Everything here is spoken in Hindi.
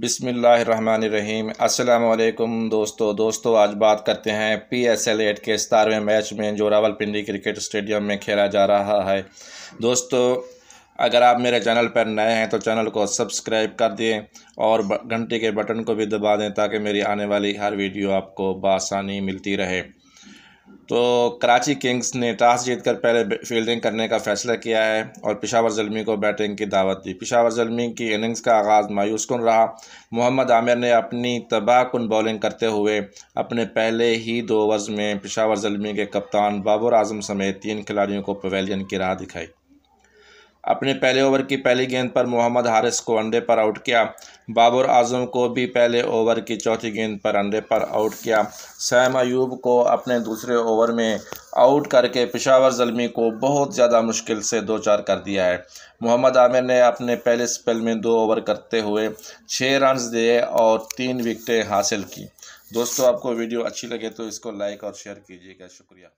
बिसमीम् अलैक्म दोस्तों दोस्तों आज बात करते हैं पी एस एल एट के सतारवें मैच में जो रावलपिंडी क्रिकेट स्टेडियम में खेला जा रहा है दोस्तों अगर आप मेरे चैनल पर नए हैं तो चैनल को सब्सक्राइब कर दें और घंटे के बटन को भी दबा दें ताकि मेरी आने वाली हर वीडियो आपको बसानी मिलती रहे तो कराची किंग्स ने टॉस जीतकर पहले फील्डिंग करने का फैसला किया है और पिशावर जलमी को बैटिंग की दावत दी पिशावर जलमी की इनिंग्स का आगाज़ मायूस कन रहा मोहम्मद आमिर ने अपनी तबाहकुन बॉलिंग करते हुए अपने पहले ही दो ओवर्स में पिशावर जलमी के कप्तान बाबर आजम समेत तीन खिलाड़ियों को पवेलियन की राह दिखाई अपने पहले ओवर की पहली गेंद पर मोहम्मद हारिस को अंडे पर आउट किया बाबर आजम को भी पहले ओवर की चौथी गेंद पर अंडे पर आउट किया सैम अयूब को अपने दूसरे ओवर में आउट करके पिशावर जलमी को बहुत ज़्यादा मुश्किल से दो चार कर दिया है मोहम्मद आमिर ने अपने पहले स्पेल में दो ओवर करते हुए छः रन दिए और तीन विकटें हासिल की दोस्तों आपको वीडियो अच्छी लगे तो इसको लाइक और शेयर कीजिएगा शुक्रिया